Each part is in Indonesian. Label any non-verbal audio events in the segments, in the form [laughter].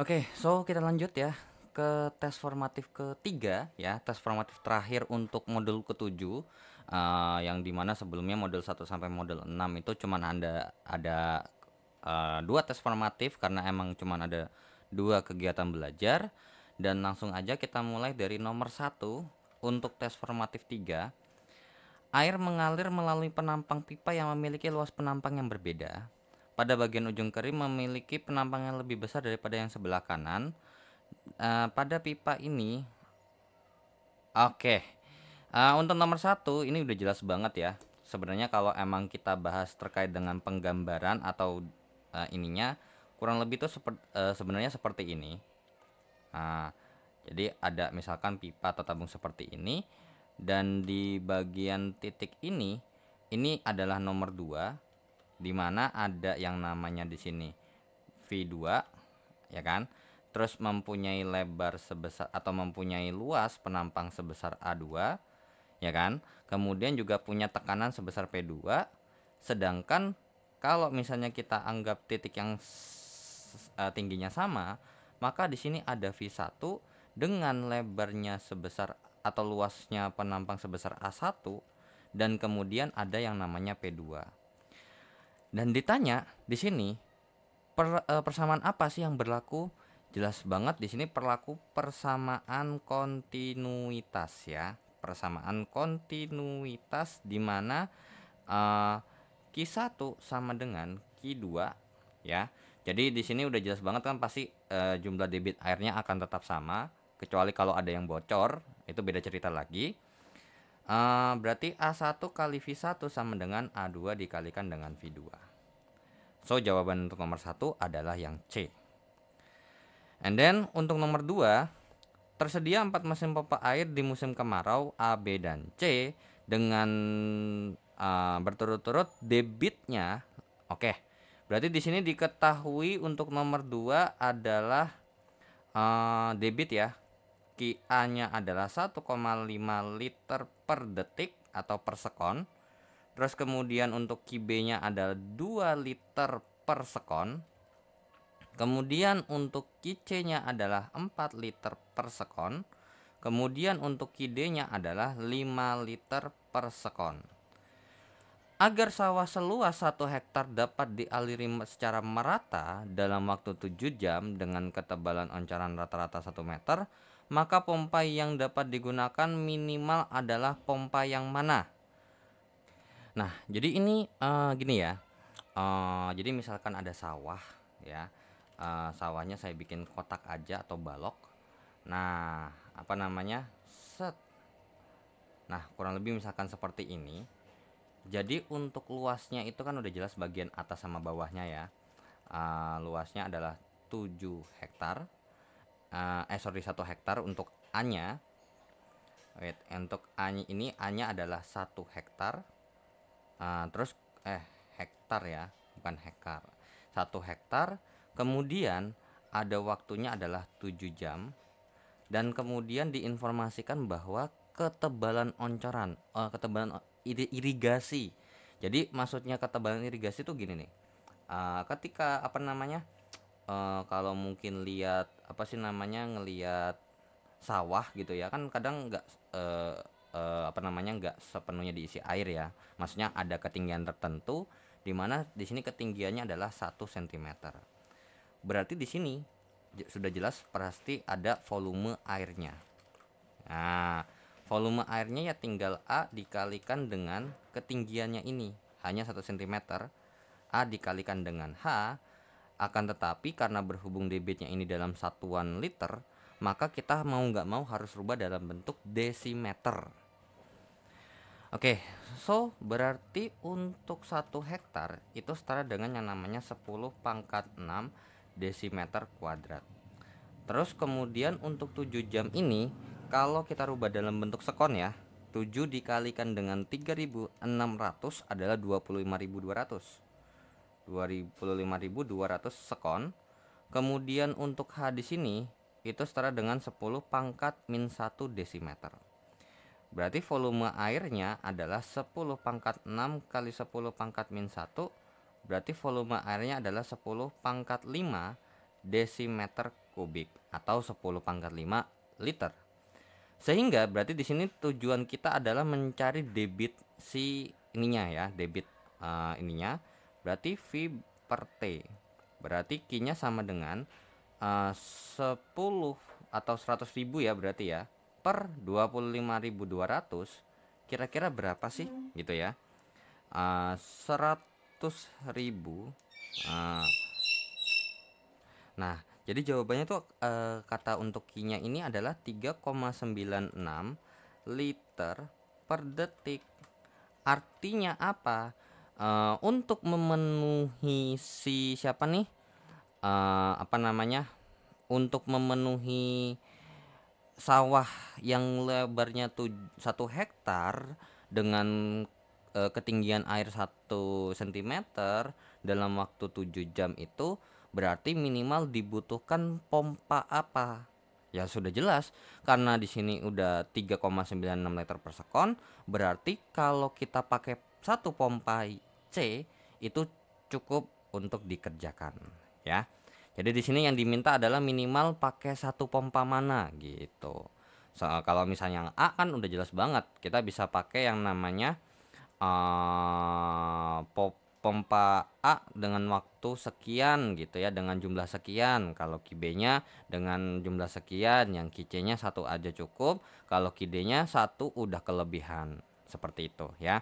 Oke, okay, so kita lanjut ya ke tes formatif ketiga ya, tes formatif terakhir untuk modul ketujuh uh, yang dimana sebelumnya modul 1 sampai modul 6 itu cuma Anda ada uh, dua tes formatif karena emang cuma ada dua kegiatan belajar dan langsung aja kita mulai dari nomor satu untuk tes formatif tiga. air mengalir melalui penampang pipa yang memiliki luas penampang yang berbeda pada bagian ujung kering memiliki penampangan lebih besar daripada yang sebelah kanan. Uh, pada pipa ini, oke, okay. uh, eh, untuk nomor satu ini udah jelas banget ya. Sebenarnya kalau emang kita bahas terkait dengan penggambaran atau uh, ininya, kurang lebih itu seper, uh, sebenarnya seperti ini. Uh, jadi ada misalkan pipa atau tabung seperti ini, dan di bagian titik ini, ini adalah nomor dua di mana ada yang namanya di sini V2 ya kan terus mempunyai lebar sebesar atau mempunyai luas penampang sebesar A2 ya kan kemudian juga punya tekanan sebesar P2 sedangkan kalau misalnya kita anggap titik yang eh, tingginya sama maka di sini ada V1 dengan lebarnya sebesar atau luasnya penampang sebesar A1 dan kemudian ada yang namanya P2 dan ditanya di sini per, e, persamaan apa sih yang berlaku? Jelas banget di sini perlaku persamaan kontinuitas ya. Persamaan kontinuitas di mana e, eh, Q1 sama dengan Q2 ya. Jadi di sini udah jelas banget kan pasti e, jumlah debit airnya akan tetap sama kecuali kalau ada yang bocor, itu beda cerita lagi. Uh, berarti A1 kali V1 sama dengan A2 dikalikan dengan V2. So jawaban untuk nomor 1 adalah yang C. And then untuk nomor 2 tersedia 4 mesin pompa air di musim kemarau A, B, dan C dengan uh, berturut-turut debitnya. Oke. Okay. Berarti di sini diketahui untuk nomor 2 adalah uh, debit ya. QA-nya adalah 1,5 liter per detik atau per sekon. Terus kemudian untuk QB-nya ada 2 liter per sekon. Kemudian untuk QC-nya adalah 4 liter per sekon. Kemudian untuk QD-nya adalah 5 liter per sekon. Agar sawah seluas 1 hektar dapat dialiri secara merata dalam waktu 7 jam dengan ketebalan oncaran rata-rata 1 meter, maka pompa yang dapat digunakan minimal adalah pompa yang mana. Nah, jadi ini uh, gini ya. Uh, jadi misalkan ada sawah ya. Uh, sawahnya saya bikin kotak aja atau balok. Nah, apa namanya? Set. Nah, kurang lebih misalkan seperti ini. Jadi untuk luasnya itu kan udah jelas bagian atas sama bawahnya ya. Uh, luasnya adalah 7 hektar uh, eh sorry satu hektar untuk A-nya. Wait, untuk A ini A-nya adalah satu hektar. Uh, terus eh hektar ya, bukan hektar. Satu hektar. Kemudian ada waktunya adalah 7 jam dan kemudian diinformasikan bahwa ketebalan oncoran, uh, ketebalan irigasi. Jadi maksudnya ketebalan irigasi itu gini nih. Uh, ketika apa namanya? uh, kalau mungkin lihat apa sih namanya ngelihat sawah gitu ya kan kadang nggak uh, uh, apa namanya nggak sepenuhnya diisi air ya maksudnya ada ketinggian tertentu di mana di sini ketinggiannya adalah 1 cm berarti di sini sudah jelas pasti ada volume airnya nah volume airnya ya tinggal A dikalikan dengan ketinggiannya ini hanya 1 cm A dikalikan dengan H akan tetapi karena berhubung debitnya ini dalam satuan liter, maka kita mau nggak mau harus rubah dalam bentuk desimeter. Oke, okay, so berarti untuk satu hektar itu setara dengan yang namanya 10 pangkat 6 desimeter kuadrat. Terus kemudian untuk 7 jam ini kalau kita rubah dalam bentuk sekon ya, 7 dikalikan dengan 3600 adalah 25200. 25.200 sekon. Kemudian untuk H di sini itu setara dengan 10 pangkat min 1 desimeter. Berarti volume airnya adalah 10 pangkat 6 kali 10 pangkat min 1 Berarti volume airnya adalah 10 pangkat 5 desimeter kubik Atau 10 pangkat 5 liter Sehingga berarti di sini tujuan kita adalah mencari debit si ininya ya Debit uh, ininya Berarti V per T. Berarti Q-nya sama dengan eh, uh, 10 atau 100 ribu ya berarti ya. Per 25.200 kira-kira berapa sih hmm. gitu ya. Uh, eh, 100 ribu. Uh, nah, jadi jawabannya tuh uh, kata untuk Q-nya ini adalah 3,96 liter per detik. Artinya apa? uh, untuk memenuhi si siapa nih uh, apa namanya untuk memenuhi sawah yang lebarnya tuh satu hektar dengan uh, ketinggian air satu cm dalam waktu tujuh jam itu berarti minimal dibutuhkan pompa apa? Ya sudah jelas karena di sini udah 3,96 liter per sekon berarti kalau kita pakai satu pompa C itu cukup untuk dikerjakan ya. Jadi di sini yang diminta adalah minimal pakai satu pompa mana gitu. So, kalau misalnya yang A kan udah jelas banget, kita bisa pakai yang namanya uh, pompa A dengan waktu sekian gitu ya, dengan jumlah sekian. Kalau QB-nya dengan jumlah sekian, yang QC-nya satu aja cukup. Kalau QD-nya satu udah kelebihan seperti itu ya.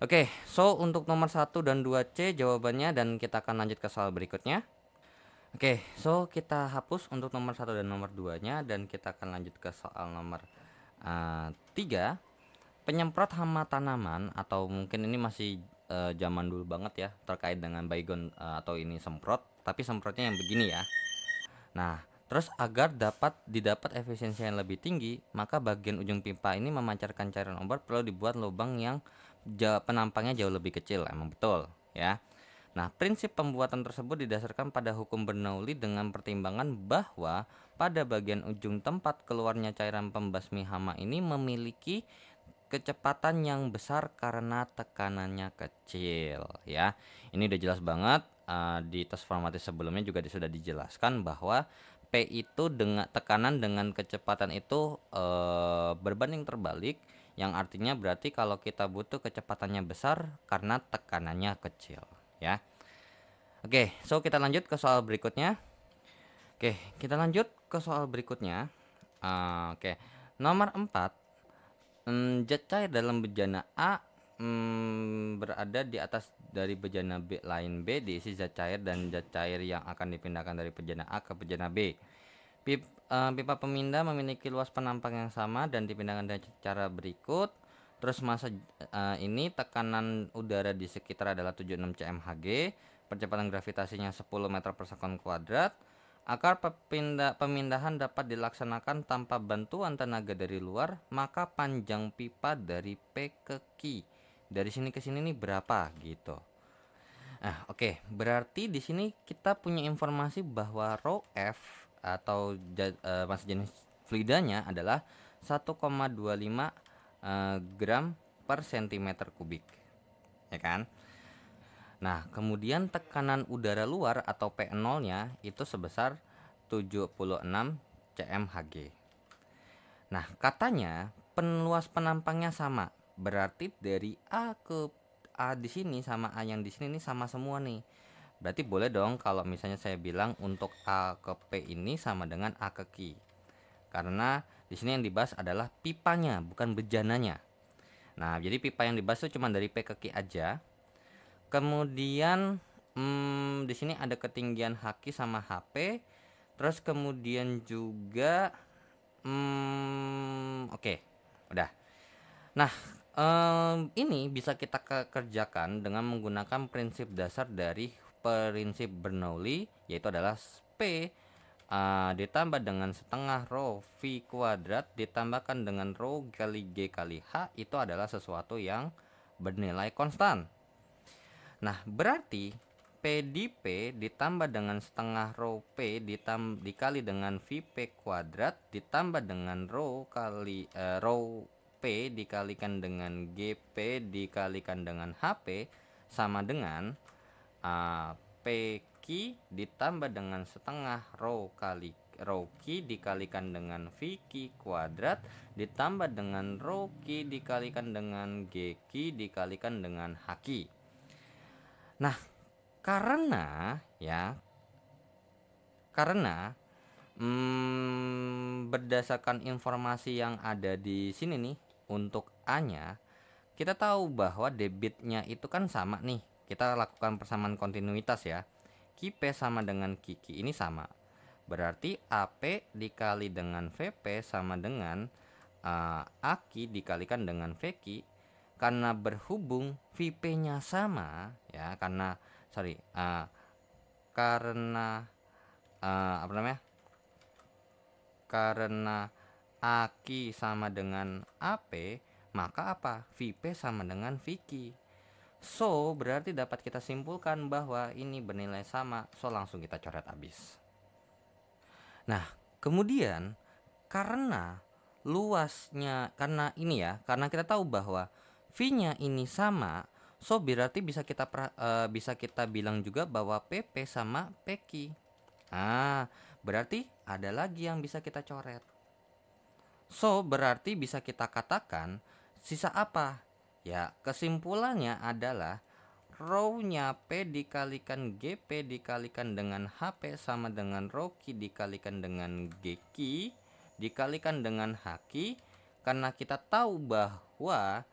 Oke, okay, so untuk nomor 1 dan 2C jawabannya dan kita akan lanjut ke soal berikutnya. Oke, okay, so kita hapus untuk nomor 1 dan nomor 2-nya dan kita akan lanjut ke soal nomor uh, eh, 3. Penyemprot hama tanaman atau mungkin ini masih uh, zaman dulu banget ya terkait dengan baygon uh, atau ini semprot, tapi semprotnya yang begini ya. Nah, Terus agar dapat didapat efisiensi yang lebih tinggi, maka bagian ujung pipa ini memancarkan cairan obat perlu dibuat lubang yang jauh, penampangnya jauh lebih kecil emang betul ya Nah, prinsip pembuatan tersebut didasarkan pada hukum Bernoulli dengan pertimbangan bahwa pada bagian ujung tempat keluarnya cairan pembasmi hama ini memiliki kecepatan yang besar karena tekanannya kecil ya. Ini udah jelas banget uh, di tes formatif sebelumnya juga sudah dijelaskan bahwa P itu dengan tekanan dengan kecepatan itu e, berbanding terbalik yang artinya berarti kalau kita butuh kecepatannya besar karena tekanannya kecil ya oke so kita lanjut ke soal berikutnya oke kita lanjut ke soal berikutnya uh, oke nomor 4 um, mm, jet cair dalam bejana A um, berada di atas dari bejana B lain B diisi zat cair dan zat cair yang akan dipindahkan dari bejana A ke bejana B Pip, uh, pipa pemindah memiliki luas penampang yang sama dan dipindahkan dengan cara berikut. Terus masa uh, ini tekanan udara di sekitar adalah 76 cmHg, percepatan gravitasinya 10 meter per sekon kuadrat. Akar pemindah, pemindahan dapat dilaksanakan tanpa bantuan tenaga dari luar, maka panjang pipa dari P ke Q dari sini ke sini ini berapa gitu. Nah, oke, okay. berarti di sini kita punya informasi bahwa rho F atau uh, masa jenis fluidanya adalah 1,25 uh, eh, gram per cm kubik ya kan nah kemudian tekanan udara luar atau P0 nya itu sebesar 76 cmHg nah katanya penluas penampangnya sama berarti dari A ke A di sini sama A yang di sini ini sama semua nih Berarti boleh dong kalau misalnya saya bilang untuk A ke P ini sama dengan A ke Q. Karena di sini yang dibahas adalah pipanya, bukan bejananya. Nah, jadi pipa yang dibahas itu cuma dari P ke Q aja. Kemudian hmm, di sini ada ketinggian HQ sama HP. Terus kemudian juga hmm, oke, okay, udah. Nah, um, ini bisa kita kerjakan dengan menggunakan prinsip dasar dari prinsip Bernoulli yaitu adalah P uh, eh, ditambah dengan setengah rho V kuadrat ditambahkan dengan rho kali G kali H itu adalah sesuatu yang bernilai konstan. Nah, berarti P di P ditambah dengan setengah rho P ditam dikali dengan P kuadrat ditambah dengan rho kali uh, rho P dikalikan dengan GP dikalikan dengan HP sama dengan APQ ditambah dengan setengah rho kali rho Q dikalikan dengan VQ kuadrat ditambah dengan rho Q dikalikan dengan GQ dikalikan dengan HQ. Nah, karena ya karena hmm, berdasarkan informasi yang ada di sini nih untuk A-nya kita tahu bahwa debitnya itu kan sama nih kita lakukan persamaan kontinuitas ya. QP sama dengan kiki ini sama. Berarti AP dikali dengan VP sama dengan uh, eh, AQ dikalikan dengan VQ karena berhubung VP-nya sama ya karena sorry uh, karena uh, apa namanya karena AQ sama dengan AP maka apa VP sama dengan Vicky So, berarti dapat kita simpulkan bahwa ini bernilai sama, so langsung kita coret habis. Nah, kemudian karena luasnya karena ini ya, karena kita tahu bahwa V-nya ini sama, so berarti bisa kita pra, uh, bisa kita bilang juga bahwa PP sama PQ. Ah, berarti ada lagi yang bisa kita coret. So, berarti bisa kita katakan sisa apa Ya, kesimpulannya adalah Rho-nya P dikalikan GP dikalikan dengan HP sama dengan Rho Q dikalikan dengan GQ dikalikan dengan HQ karena kita tahu bahwa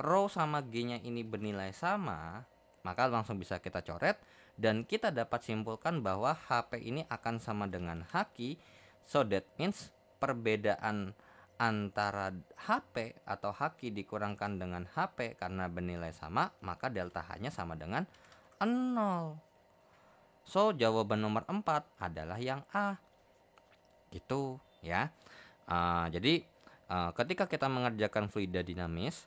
row sama G-nya ini bernilai sama maka langsung bisa kita coret dan kita dapat simpulkan bahwa HP ini akan sama dengan haki. so that means perbedaan antara HP atau haki dikurangkan dengan HP karena bernilai sama, maka delta H-nya sama dengan 0. So, jawaban nomor 4 adalah yang A. Gitu ya. Uh, jadi, uh, ketika kita mengerjakan fluida dinamis,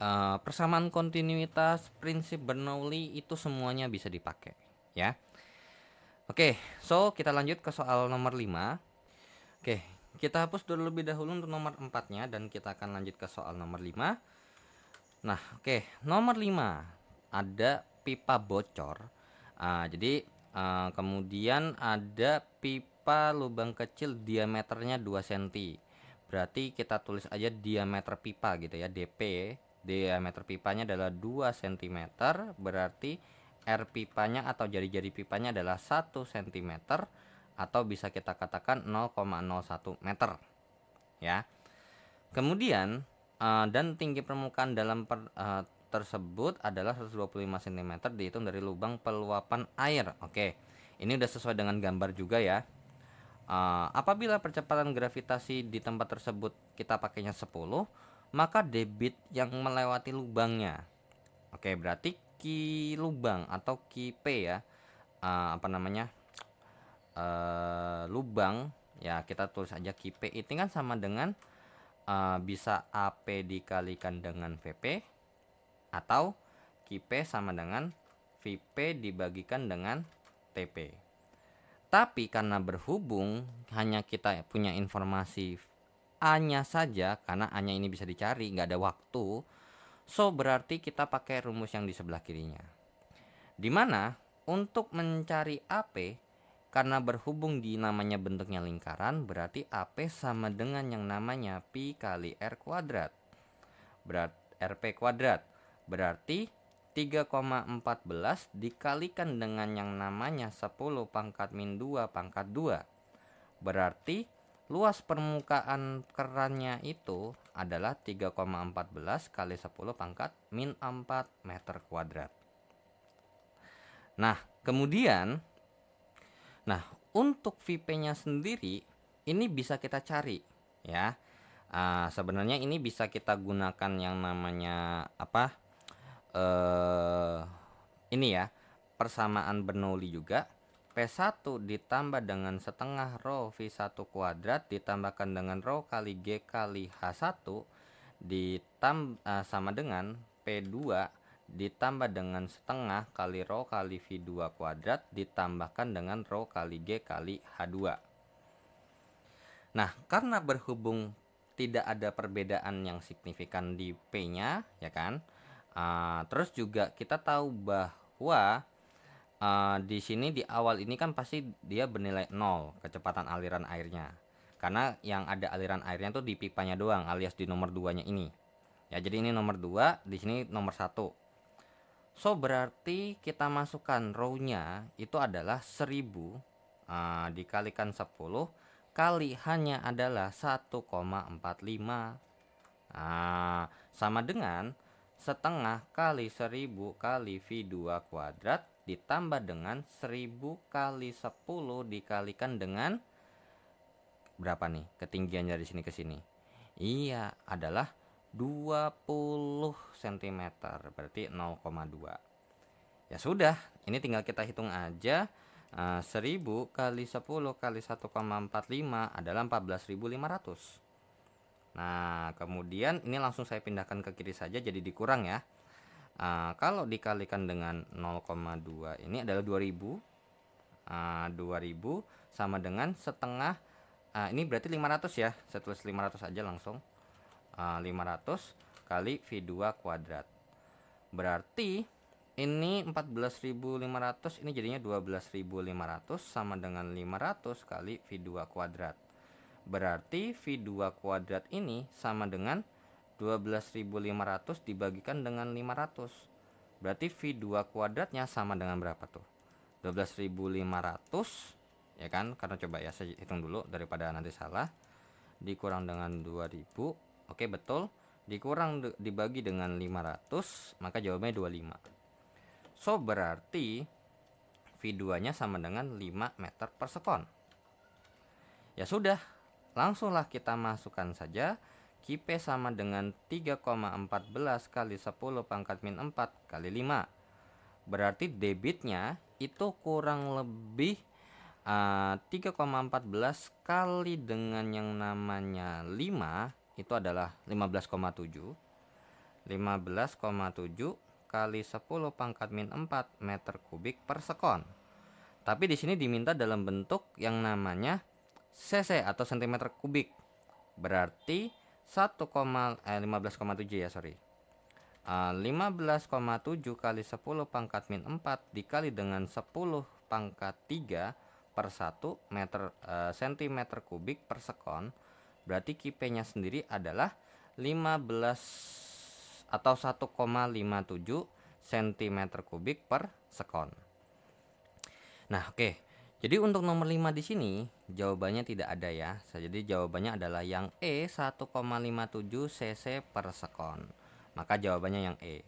uh, persamaan kontinuitas, prinsip Bernoulli itu semuanya bisa dipakai. Ya. Oke, okay, so kita lanjut ke soal nomor 5. Oke, kita hapus dulu lebih dahulu untuk nomor 4-nya dan kita akan lanjut ke soal nomor 5. Nah, oke, okay. nomor 5 ada pipa bocor. Uh, jadi uh, kemudian ada pipa lubang kecil diameternya 2 cm. Berarti kita tulis aja diameter pipa gitu ya, DP. Diameter pipanya adalah 2 cm, berarti R pipanya atau jari-jari pipanya adalah 1 cm atau bisa kita katakan 0,01 meter ya kemudian uh, dan tinggi permukaan dalam per, uh, tersebut adalah 125 cm dihitung dari lubang peluapan air oke ini udah sesuai dengan gambar juga ya uh, apabila percepatan gravitasi di tempat tersebut kita pakainya 10 maka debit yang melewati lubangnya oke berarti ki lubang atau ki P ya uh, apa namanya Eh, lubang ya kita tulis aja kipe itu kan sama dengan uh, bisa AP dikalikan dengan VP atau kipe sama dengan VP dibagikan dengan TP. Tapi karena berhubung hanya kita punya informasi A-nya saja karena A-nya ini bisa dicari nggak ada waktu so berarti kita pakai rumus yang di sebelah kirinya. Dimana untuk mencari AP karena berhubung di namanya bentuknya lingkaran, berarti AP sama dengan yang namanya Pi kali R kuadrat. Berat RP kuadrat. Berarti 3,14 dikalikan dengan yang namanya 10 pangkat min 2 pangkat 2. Berarti luas permukaan kerannya itu adalah 3,14 kali 10 pangkat min 4 meter kuadrat. Nah, kemudian Nah, untuk VP-nya sendiri ini bisa kita cari ya. Uh, sebenarnya ini bisa kita gunakan yang namanya apa? Uh, ini ya, persamaan Bernoulli juga. P1 ditambah dengan setengah rho V1 kuadrat ditambahkan dengan rho kali G kali H1 ditambah uh, sama dengan P2 ditambah dengan setengah kali Rho kali V2 kuadrat ditambahkan dengan Rho kali G kali H2. Nah, karena berhubung tidak ada perbedaan yang signifikan di P-nya, ya kan? Uh, terus juga kita tahu bahwa uh, di sini di awal ini kan pasti dia bernilai nol kecepatan aliran airnya. Karena yang ada aliran airnya itu di pipanya doang alias di nomor 2-nya ini. Ya, jadi ini nomor 2, di sini nomor 1 So berarti kita masukkan row-nya itu adalah 1000 uh, ah, dikalikan 10 kali hanya adalah 1,45 nah, sama dengan setengah kali 1000 kali V2 kuadrat ditambah dengan 1000 kali 10 dikalikan dengan berapa nih ketinggiannya dari sini ke sini iya adalah 20 cm berarti 0,2 ya sudah ini tinggal kita hitung aja uh, eh, 1000 kali 10 kali 1,45 adalah 14.500 nah kemudian ini langsung saya pindahkan ke kiri saja jadi dikurang ya uh, kalau dikalikan dengan 0,2 ini adalah 2000 uh, 2000 sama dengan setengah uh, ini berarti 500 ya saya tulis 500 aja langsung 500 ah, kali V2 kuadrat. Berarti ini 14.500 ini jadinya 12.500 sama dengan 500 kali V2 kuadrat. Berarti V2 kuadrat ini sama dengan 12.500 dibagikan dengan 500. Berarti V2 kuadratnya sama dengan berapa tuh? 12.500 ya kan? Karena coba ya saya hitung dulu daripada nanti salah. Dikurang dengan 2000 Oke, betul. Dikurang dibagi dengan 500, maka jawabannya 25. So, berarti V2-nya sama dengan 5 meter per sekon. Ya sudah, langsunglah kita masukkan saja QP sama dengan 3,14 kali 10 pangkat min 4 kali 5. Berarti debitnya itu kurang lebih uh, eh, 3,14 kali dengan yang namanya 5 itu adalah 15,7 15,7 kali 10 pangkat min 4 meter kubik per sekon tapi di sini diminta dalam bentuk yang namanya cc atau sentimeter kubik berarti 1, eh, 15,7 ya sorry 15,7 eh, kali 10 pangkat min 4 dikali dengan 10 pangkat 3 per 1 meter, eh, cm kubik per sekon Berarti kipenya sendiri adalah 15 atau 1,57 cm kubik per sekon. Nah, oke. Okay. Jadi untuk nomor 5 di sini jawabannya tidak ada ya. Jadi jawabannya adalah yang E 1,57 cc per sekon. Maka jawabannya yang E.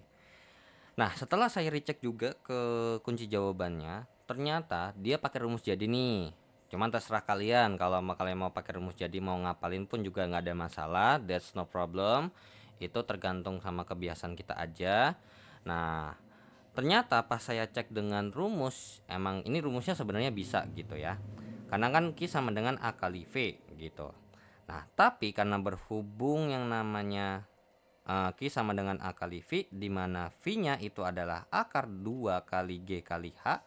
Nah, setelah saya recheck juga ke kunci jawabannya, ternyata dia pakai rumus jadi nih. Cuman terserah kalian kalau kalian mau pakai rumus jadi mau ngapalin pun juga nggak ada masalah, that's no problem. Itu tergantung sama kebiasaan kita aja. Nah, ternyata pas saya cek dengan rumus, emang ini rumusnya sebenarnya bisa gitu ya. Karena kan Q sama dengan A kali V gitu. Nah, tapi karena berhubung yang namanya uh, eh, Q sama dengan A kali V, dimana V-nya itu adalah akar 2 kali G kali H,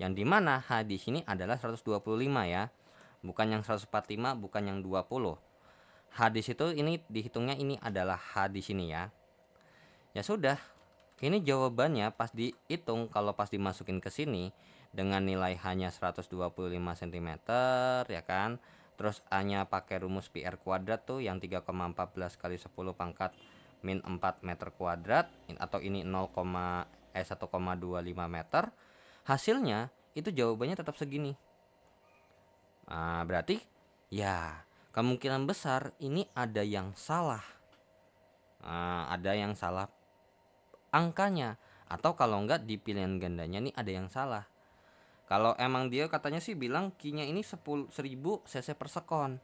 yang dimana H di sini adalah 125 ya bukan yang 145 bukan yang 20 H di situ ini dihitungnya ini adalah H di sini ya ya sudah ini jawabannya pas dihitung kalau pas dimasukin ke sini dengan nilai hanya 125 cm ya kan terus hanya pakai rumus PR kuadrat tuh yang 3,14 kali 10 pangkat min 4 meter kuadrat atau ini 0, eh 1,25 meter hasilnya itu jawabannya tetap segini. Nah, berarti ya kemungkinan besar ini ada yang salah. Nah, ada yang salah angkanya atau kalau enggak di pilihan gandanya nih ada yang salah. Kalau emang dia katanya sih bilang kinya ini 10.000 cc per sekon.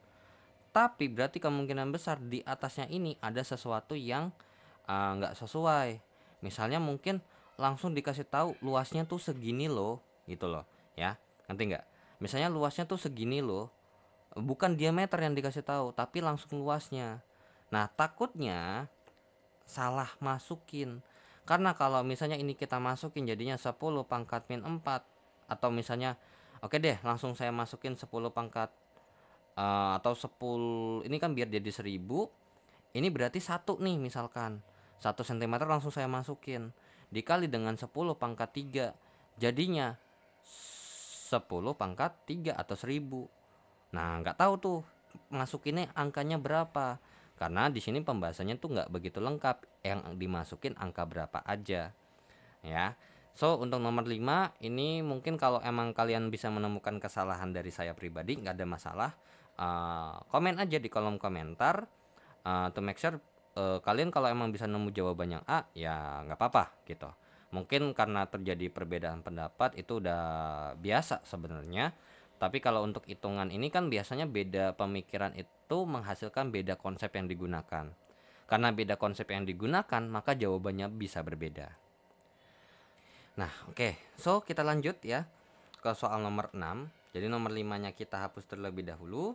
Tapi berarti kemungkinan besar di atasnya ini ada sesuatu yang ah, nggak uh, sesuai. Misalnya mungkin langsung dikasih tahu luasnya tuh segini loh gitu loh ya nanti nggak misalnya luasnya tuh segini loh bukan diameter yang dikasih tahu tapi langsung luasnya nah takutnya salah masukin karena kalau misalnya ini kita masukin jadinya 10 pangkat min 4 atau misalnya oke okay deh langsung saya masukin 10 pangkat uh, atau 10 ini kan biar jadi 1000 ini berarti satu nih misalkan satu cm langsung saya masukin dikali dengan 10 pangkat 3 jadinya 10 pangkat 3 atau 1000 nah nggak tahu tuh masukinnya angkanya berapa karena di sini pembahasannya tuh nggak begitu lengkap yang dimasukin angka berapa aja ya so untuk nomor 5 ini mungkin kalau emang kalian bisa menemukan kesalahan dari saya pribadi nggak ada masalah uh, komen aja di kolom komentar uh, to make sure uh, kalian kalau emang bisa nemu jawaban yang A ya nggak apa-apa gitu mungkin karena terjadi perbedaan pendapat itu udah biasa sebenarnya tapi kalau untuk hitungan ini kan biasanya beda pemikiran itu menghasilkan beda konsep yang digunakan karena beda konsep yang digunakan maka jawabannya bisa berbeda nah oke okay. so kita lanjut ya ke soal nomor 6 jadi nomor 5 nya kita hapus terlebih dahulu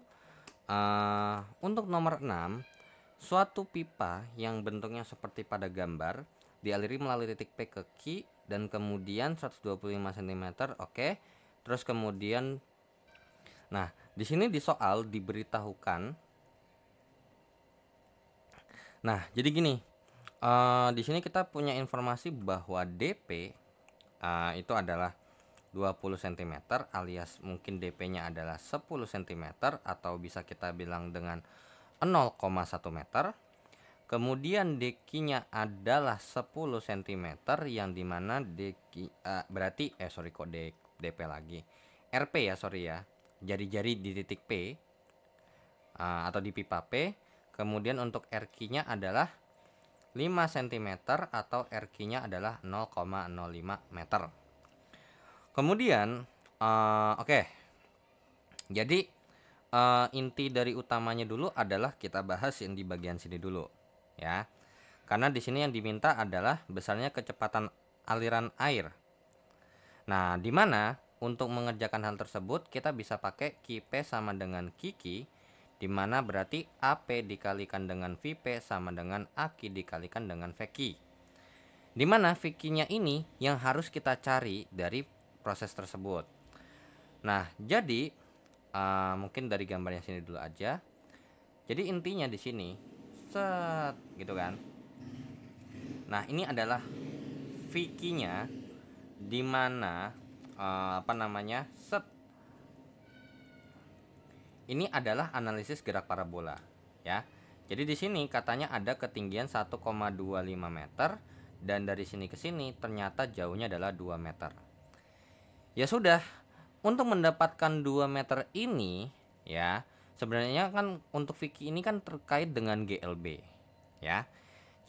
uh, untuk nomor 6 Suatu pipa yang bentuknya seperti pada gambar dialiri melalui titik P ke Q dan kemudian 125 cm, oke. Okay. Terus kemudian Nah, di sini di soal diberitahukan Nah, jadi gini. Uh, di sini kita punya informasi bahwa DP uh, eh, itu adalah 20 cm alias mungkin DP-nya adalah 10 cm atau bisa kita bilang dengan 0,1 meter. Kemudian dekinya adalah 10 cm yang dimana deki uh, berarti eh sorry kok de, DP lagi. RP ya sorry ya. Jari-jari di titik P uh, atau di pipa P. Kemudian untuk RQ-nya adalah 5 cm atau RQ-nya adalah 0,05 meter. Kemudian uh, oke. Okay. Jadi uh, inti dari utamanya dulu adalah kita bahas yang di bagian sini dulu ya. Karena di sini yang diminta adalah besarnya kecepatan aliran air. Nah, di mana untuk mengerjakan hal tersebut kita bisa pakai kip sama dengan kiki di mana berarti AP dikalikan dengan VP sama dengan aki dikalikan dengan veki Di mana ini yang harus kita cari dari proses tersebut. Nah, jadi Ah, mungkin dari gambarnya sini dulu aja jadi intinya di sini set gitu kan nah ini adalah vikinya dimana uh, ah, apa namanya set ini adalah analisis gerak parabola ya jadi di sini katanya ada ketinggian 1,25 meter dan dari sini ke sini ternyata jauhnya adalah 2 meter ya sudah untuk mendapatkan 2 meter ini ya sebenarnya kan untuk Vicky ini kan terkait dengan GLB ya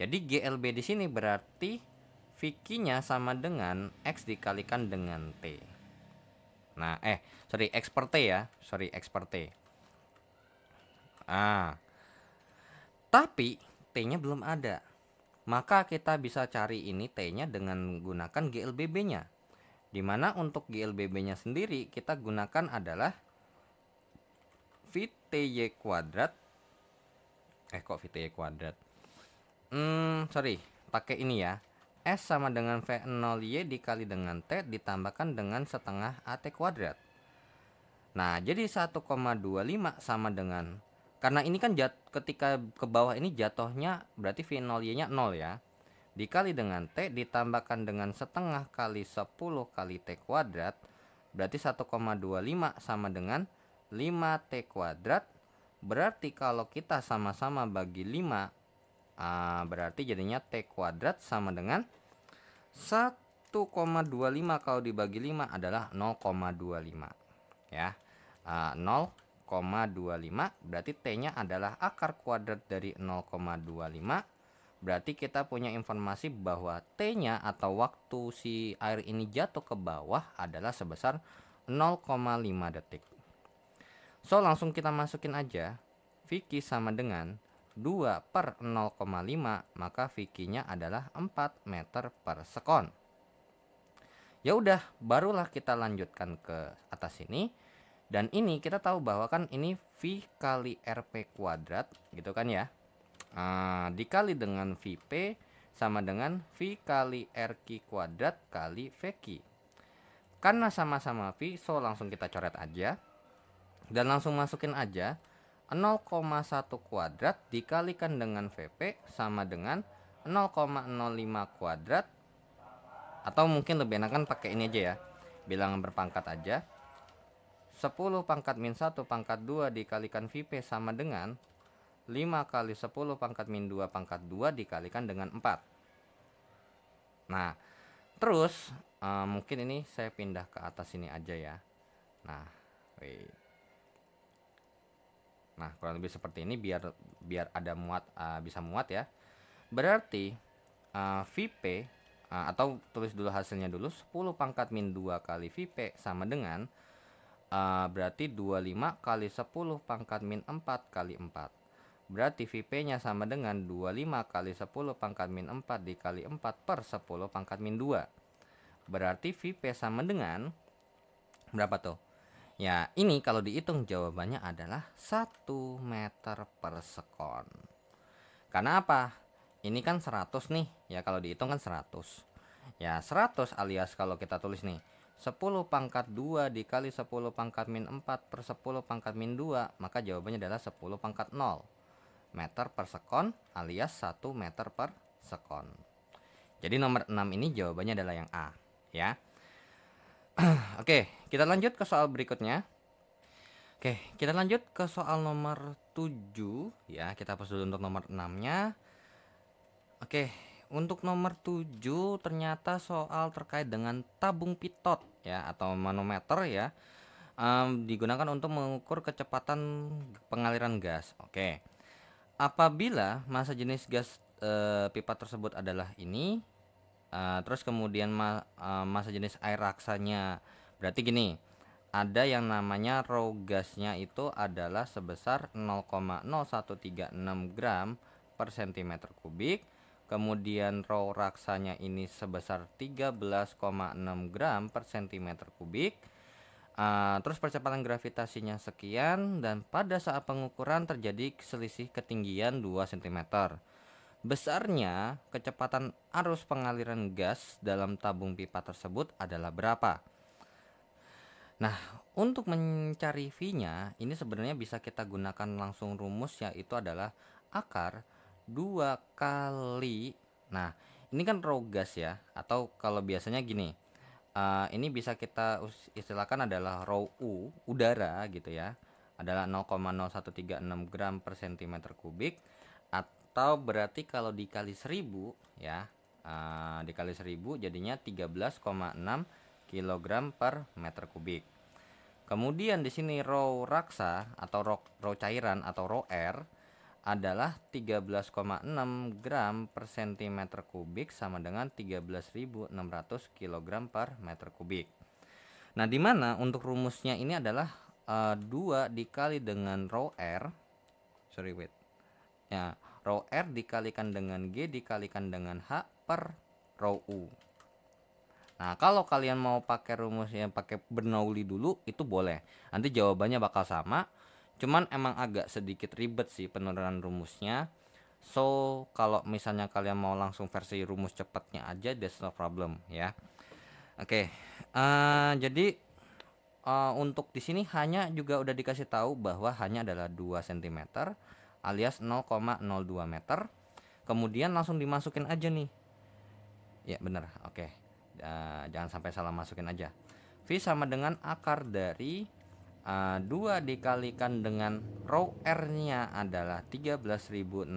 jadi GLB di sini berarti Vicky-nya sama dengan X dikalikan dengan T nah eh sorry X per T ya sorry X per T ah tapi T-nya belum ada maka kita bisa cari ini T-nya dengan menggunakan GLBB-nya Dimana untuk GLBB-nya sendiri kita gunakan adalah VTY kuadrat. Eh kok VTY kuadrat? Hmm, sorry, pakai ini ya. S sama dengan V0Y dikali dengan T ditambahkan dengan setengah AT kuadrat. Nah, jadi 1,25 sama dengan karena ini kan jat, ketika ke bawah ini jatuhnya berarti V0Y-nya 0 ya dikali dengan T ditambahkan dengan setengah kali 10 kali T kuadrat berarti 1,25 sama dengan 5T kuadrat berarti kalau kita sama-sama bagi 5 berarti jadinya T kuadrat sama dengan 1,25 kalau dibagi 5 adalah 0,25 ya 0 0,25 berarti T nya adalah akar kuadrat dari 0,25 Berarti kita punya informasi bahwa T-nya atau waktu si air ini jatuh ke bawah adalah sebesar 0,5 detik. So langsung kita masukin aja Vicky sama dengan 2 per 0,5 maka Vicky-nya adalah 4 meter per sekon. Ya udah, barulah kita lanjutkan ke atas ini Dan ini kita tahu bahwa kan ini V kali RP kuadrat gitu kan ya. Nah, dikali dengan VP sama dengan V kali RQ kuadrat kali VQ. Karena sama-sama V, so langsung kita coret aja. Dan langsung masukin aja 0,1 kuadrat dikalikan dengan VP sama dengan 0,05 kuadrat atau mungkin lebih enak kan pakai ini aja ya bilangan berpangkat aja 10 pangkat min 1 pangkat 2 dikalikan VP sama dengan 5 kali 10 pangkat min 2 pangkat 2 dikalikan dengan 4. Nah, terus uh, mungkin ini saya pindah ke atas ini aja ya. Nah, wait. Nah, kurang lebih seperti ini biar biar ada muat uh, bisa muat ya. Berarti uh, eh, VP uh, atau tulis dulu hasilnya dulu 10 pangkat min 2 kali VP sama dengan uh, berarti 25 kali 10 pangkat min 4 kali 4. Berarti VP-nya sama dengan 25 kali 10 pangkat min 4 dikali 4 per 10 pangkat min 2. Berarti VP sama dengan berapa tuh? Ya, ini kalau dihitung jawabannya adalah 1 meter per sekon. Karena apa? Ini kan 100 nih. Ya, kalau dihitung kan 100. Ya, 100 alias kalau kita tulis nih. 10 pangkat 2 dikali 10 pangkat min 4 per 10 pangkat min 2. Maka jawabannya adalah 10 pangkat 0 meter per sekon alias 1 meter per sekon. Jadi nomor 6 ini jawabannya adalah yang A ya. [clears throat] Oke, kita lanjut ke soal berikutnya. Oke, kita lanjut ke soal nomor 7 ya. Kita hapus dulu untuk nomor 6-nya. Oke, untuk nomor 7 ternyata soal terkait dengan tabung pitot ya atau manometer ya. Um, digunakan untuk mengukur kecepatan pengaliran gas. Oke apabila masa jenis gas e, pipa tersebut adalah ini e, terus kemudian ma e, masa jenis air raksanya berarti gini ada yang namanya raw gasnya itu adalah sebesar 0,0136 gram per cm kubik kemudian raw raksanya ini sebesar 13,6 gram per cm kubik Ah, terus percepatan gravitasinya sekian dan pada saat pengukuran terjadi selisih ketinggian 2 cm. Besarnya kecepatan arus pengaliran gas dalam tabung pipa tersebut adalah berapa? Nah, untuk mencari V-nya ini sebenarnya bisa kita gunakan langsung rumus yaitu adalah akar 2 kali. Nah, ini kan rogas ya atau kalau biasanya gini uh, ini bisa kita istilahkan adalah rho U udara gitu ya adalah 0,0136 gram per cm kubik atau berarti kalau dikali 1000 ya uh, dikali 1000 jadinya 13,6 kg per meter kubik kemudian di sini rho raksa atau rho, rho cairan atau rho air adalah 13,6 gram per cm kubik sama dengan 13.600 kg per meter kubik. Nah, di mana untuk rumusnya ini adalah uh, eh, 2 dikali dengan rho R. Sorry, wait. Ya, rho R dikalikan dengan G dikalikan dengan H per rho U. Nah, kalau kalian mau pakai rumus yang pakai Bernoulli dulu itu boleh. Nanti jawabannya bakal sama Cuman emang agak sedikit ribet sih penurunan rumusnya. So, kalau misalnya kalian mau langsung versi rumus cepatnya aja, that's no problem ya. Oke, okay. uh, eh, jadi uh, untuk di sini hanya juga udah dikasih tahu bahwa hanya adalah 2 cm alias 0,02 meter. Kemudian langsung dimasukin aja nih. Ya bener, oke. Okay. Uh, eh, jangan sampai salah masukin aja. V sama dengan akar dari 2 ah, dikalikan dengan row R-nya adalah 13.600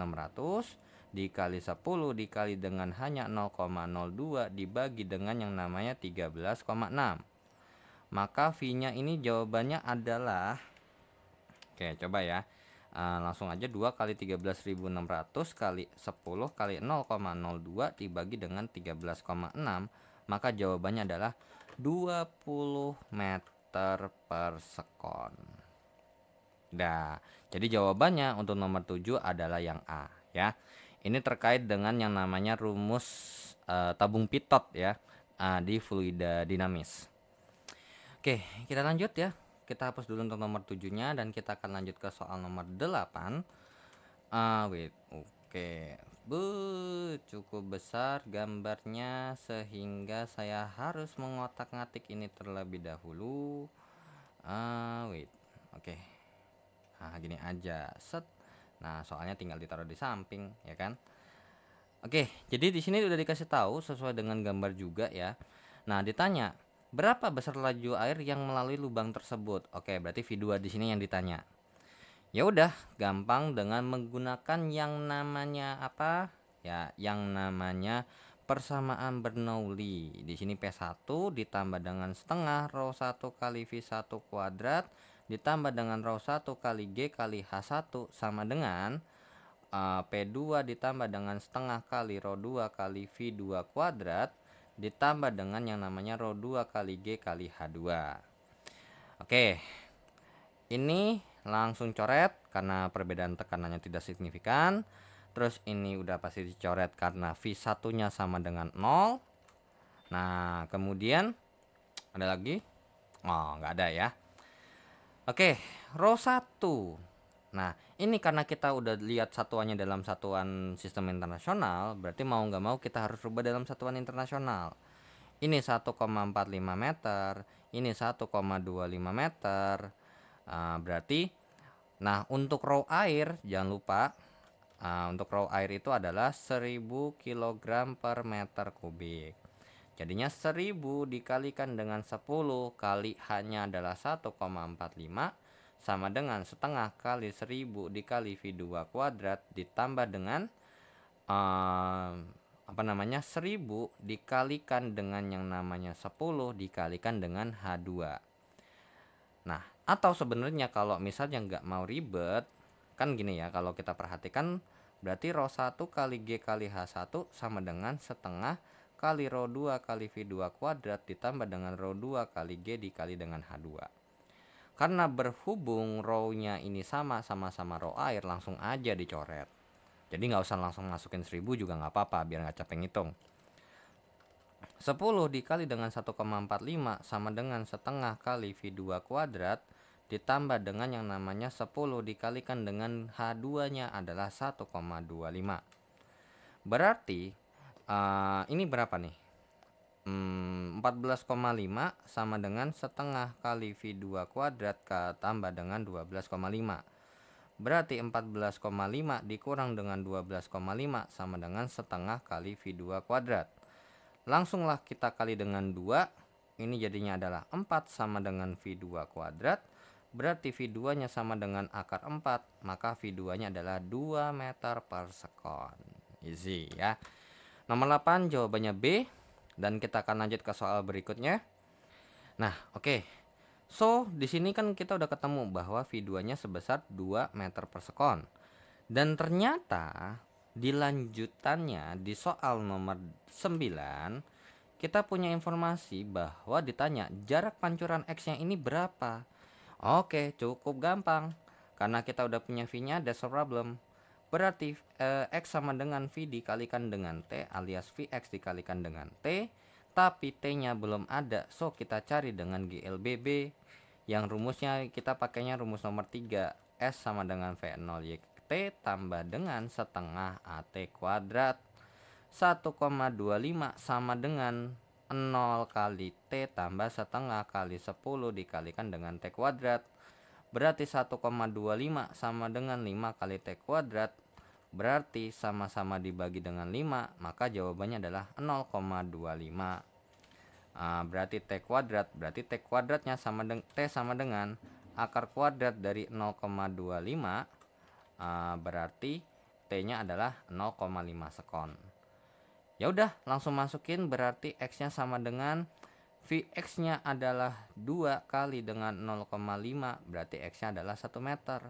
dikali 10 dikali dengan hanya 0,02 dibagi dengan yang namanya 13,6 maka V-nya ini jawabannya adalah oke coba ya Uh, langsung aja 2 kali 13.600 kali 10 kali 0,02 dibagi dengan 13,6 maka jawabannya adalah 20 meter per sekon. Nah, jadi jawabannya untuk nomor 7 adalah yang A ya. Ini terkait dengan yang namanya rumus uh, tabung pitot ya uh, di fluida dinamis. Oke, kita lanjut ya. Kita hapus dulu untuk nomor 7-nya dan kita akan lanjut ke soal nomor 8. Uh, ah, wait. Oke, Be, cukup besar gambarnya sehingga saya harus mengotak-ngatik ini terlebih dahulu. Uh, wait, oke. Okay. Nah, gini aja. Set. Nah, soalnya tinggal ditaruh di samping, ya kan? Oke, okay, jadi di sini udah dikasih tahu sesuai dengan gambar juga ya. Nah, ditanya berapa besar laju air yang melalui lubang tersebut. Oke, okay, berarti V2 di sini yang ditanya ya udah gampang dengan menggunakan yang namanya apa ya yang namanya persamaan Bernoulli di sini P1 ditambah dengan setengah row 1 kali V1 kuadrat ditambah dengan row 1 kali G kali H1 sama dengan uh, e, P2 ditambah dengan setengah kali row 2 kali V2 kuadrat ditambah dengan yang namanya row 2 kali G kali H2 oke ini langsung coret karena perbedaan tekanannya tidak signifikan terus ini udah pasti dicoret karena V1 nya sama dengan 0 nah kemudian ada lagi oh nggak ada ya oke row 1 nah ini karena kita udah lihat satuannya dalam satuan sistem internasional berarti mau nggak mau kita harus rubah dalam satuan internasional ini 1,45 meter ini 1,25 meter Uh, berarti, nah untuk raw air jangan lupa uh, untuk raw air itu adalah 1000 kg per meter kubik. Jadinya 1000 dikalikan dengan 10 kali hanya adalah 1,45 sama dengan setengah kali 1000 dikali V2 kuadrat ditambah dengan uh, apa namanya 1000 dikalikan dengan yang namanya 10 dikalikan dengan H2. Nah, atau sebenarnya kalau misalnya nggak mau ribet kan gini ya kalau kita perhatikan berarti Rho 1 kali G kali H1 sama dengan setengah kali Rho 2 kali V2 kuadrat ditambah dengan Rho 2 kali G dikali dengan H2 karena berhubung Rho nya ini sama sama-sama Rho air langsung aja dicoret jadi nggak usah langsung masukin 1000 juga nggak apa-apa biar nggak capek ngitung 10 dikali dengan 1,45 sama dengan setengah kali V2 kuadrat ditambah dengan yang namanya 10 dikalikan dengan H2-nya adalah 1,25. Berarti uh, ini berapa nih? Hmm, 14,5 sama dengan setengah kali V2 kuadrat ke, tambah dengan 12,5. Berarti 14,5 dikurang dengan 12,5 sama dengan setengah kali V2 kuadrat. Langsunglah kita kali dengan 2. Ini jadinya adalah 4 sama dengan V2 kuadrat Berarti V2-nya sama dengan akar 4, maka V2-nya adalah 2 meter per sekon. Easy ya. Nomor 8 jawabannya B dan kita akan lanjut ke soal berikutnya. Nah, oke. Okay. So, di sini kan kita udah ketemu bahwa V2-nya sebesar 2 meter per sekon. Dan ternyata di lanjutannya di soal nomor 9 kita punya informasi bahwa ditanya jarak pancuran X-nya ini berapa? Oke, cukup gampang. Karena kita udah punya V-nya, ada a problem. Berarti eh, X sama dengan V dikalikan dengan T alias v x dikalikan dengan T. Tapi T-nya belum ada, so kita cari dengan GLBB. Yang rumusnya kita pakainya rumus nomor 3. S sama dengan V0 y t tambah dengan setengah AT kuadrat. 1,25 sama dengan 0 kali T tambah setengah kali 10 dikalikan dengan T kuadrat Berarti 1,25 sama dengan 5 kali T kuadrat Berarti sama-sama dibagi dengan 5 Maka jawabannya adalah 0,25 uh, ah, berarti t kuadrat berarti t kuadratnya sama dengan t sama dengan akar kuadrat dari 0,25 uh, ah, berarti t-nya adalah 0,5 sekon ya udah langsung masukin berarti x nya sama dengan Vx nya adalah 2 kali dengan 0,5 berarti X nya adalah 1 meter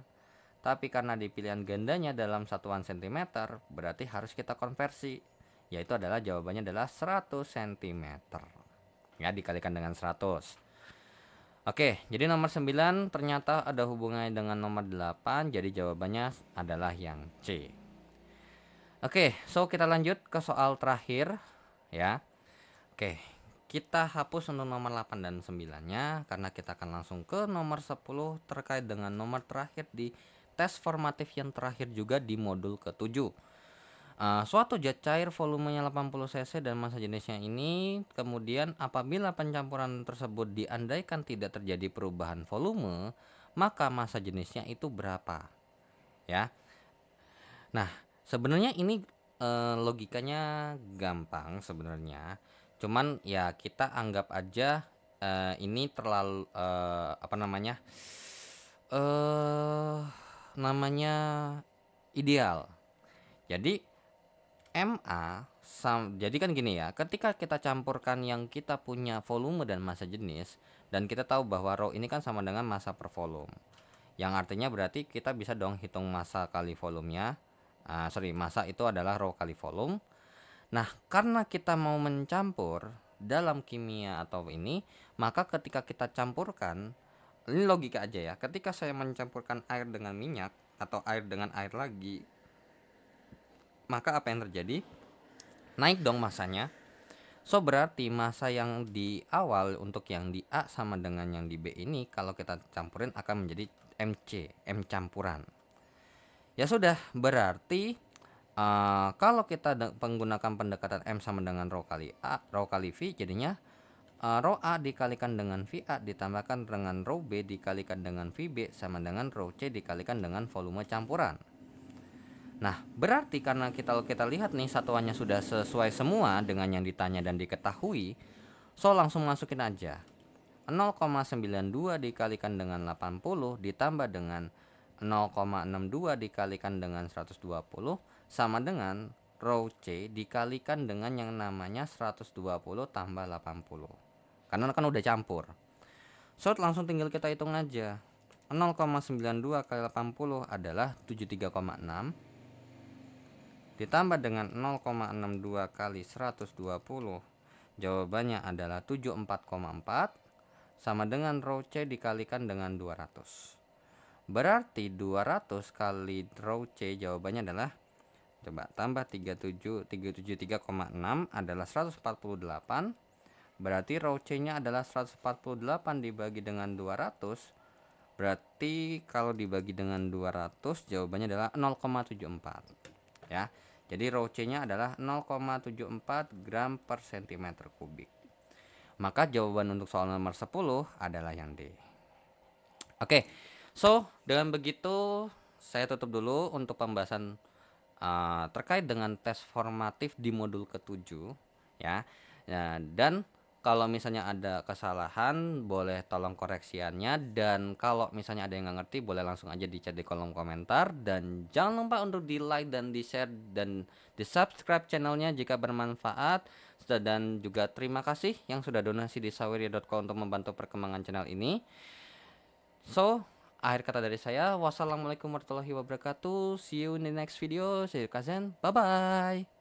tapi karena di pilihan gandanya dalam satuan cm berarti harus kita konversi yaitu adalah jawabannya adalah 100 cm ya dikalikan dengan 100 Oke, jadi nomor 9 ternyata ada hubungannya dengan nomor 8, jadi jawabannya adalah yang C. Oke, okay, so kita lanjut ke soal terakhir ya. Oke, okay, kita hapus untuk nomor 8 dan 9-nya karena kita akan langsung ke nomor 10 terkait dengan nomor terakhir di tes formatif yang terakhir juga di modul ke-7. Uh, eh, suatu zat cair volumenya 80 cc dan massa jenisnya ini kemudian apabila pencampuran tersebut diandaikan tidak terjadi perubahan volume maka massa jenisnya itu berapa ya nah Sebenarnya ini eh, logikanya gampang sebenarnya. Cuman ya kita anggap aja eh, ini terlalu eh, apa namanya? eh namanya ideal. Jadi MA sam, jadi kan gini ya, ketika kita campurkan yang kita punya volume dan massa jenis dan kita tahu bahwa rho ini kan sama dengan massa per volume. Yang artinya berarti kita bisa dong hitung massa kali volumenya uh, sorry masa itu adalah rho kali volume nah karena kita mau mencampur dalam kimia atau ini maka ketika kita campurkan ini logika aja ya ketika saya mencampurkan air dengan minyak atau air dengan air lagi maka apa yang terjadi naik dong masanya So berarti masa yang di awal untuk yang di A sama dengan yang di B ini kalau kita campurin akan menjadi MC, M campuran ya sudah berarti uh, kalau kita menggunakan pendekatan M sama dengan Rho kali A Rho kali V jadinya uh, eh, Rho A dikalikan dengan v a ditambahkan dengan Rho B dikalikan dengan v b sama dengan Rho C dikalikan dengan volume campuran Nah, berarti karena kita kita lihat nih satuannya sudah sesuai semua dengan yang ditanya dan diketahui, so langsung masukin aja. 0,92 dikalikan dengan 80 ditambah dengan 0,62 dikalikan dengan 120 sama dengan rho C dikalikan dengan yang namanya 120 tambah 80 karena kan udah campur so langsung tinggal kita hitung aja 0,92 kali 80 adalah 73,6 ditambah dengan 0,62 kali 120 jawabannya adalah 74,4 sama dengan rho C dikalikan dengan 200 Berarti 200 kali row C jawabannya adalah coba tambah 37 373,6 adalah 148. Berarti row C-nya adalah 148 dibagi dengan 200. Berarti kalau dibagi dengan 200 jawabannya adalah 0,74. Ya. Jadi row C-nya adalah 0,74 gram per sentimeter kubik. Maka jawaban untuk soal nomor 10 adalah yang D. Oke. Okay. So, dengan begitu saya tutup dulu untuk pembahasan uh, terkait dengan tes formatif di modul ketujuh ya. ya. dan kalau misalnya ada kesalahan boleh tolong koreksiannya dan kalau misalnya ada yang nggak ngerti boleh langsung aja dicari di kolom komentar dan jangan lupa untuk di like dan di share dan di subscribe channelnya jika bermanfaat dan juga terima kasih yang sudah donasi di saweria.co untuk membantu perkembangan channel ini so Akhir kata dari saya, wassalamualaikum warahmatullahi wabarakatuh. See you in the next video. Saya Kazen. Bye-bye.